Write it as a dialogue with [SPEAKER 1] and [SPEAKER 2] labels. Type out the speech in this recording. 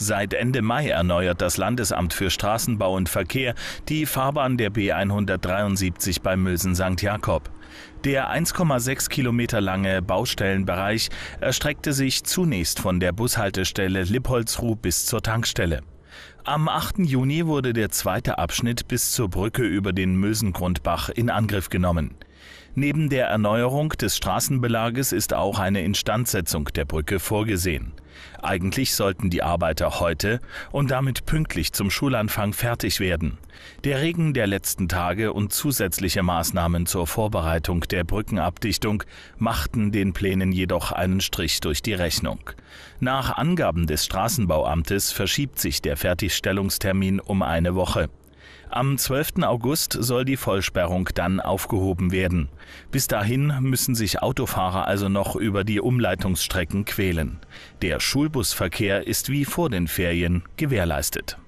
[SPEAKER 1] Seit Ende Mai erneuert das Landesamt für Straßenbau und Verkehr die Fahrbahn der B173 bei Mösen St. Jakob. Der 1,6 Kilometer lange Baustellenbereich erstreckte sich zunächst von der Bushaltestelle Lippholzruh bis zur Tankstelle. Am 8. Juni wurde der zweite Abschnitt bis zur Brücke über den Mösengrundbach in Angriff genommen. Neben der Erneuerung des Straßenbelages ist auch eine Instandsetzung der Brücke vorgesehen. Eigentlich sollten die Arbeiter heute und damit pünktlich zum Schulanfang fertig werden. Der Regen der letzten Tage und zusätzliche Maßnahmen zur Vorbereitung der Brückenabdichtung machten den Plänen jedoch einen Strich durch die Rechnung. Nach Angaben des Straßenbauamtes verschiebt sich der Fertigstellungstermin um eine Woche. Am 12. August soll die Vollsperrung dann aufgehoben werden. Bis dahin müssen sich Autofahrer also noch über die Umleitungsstrecken quälen. Der Schulbusverkehr ist wie vor den Ferien gewährleistet.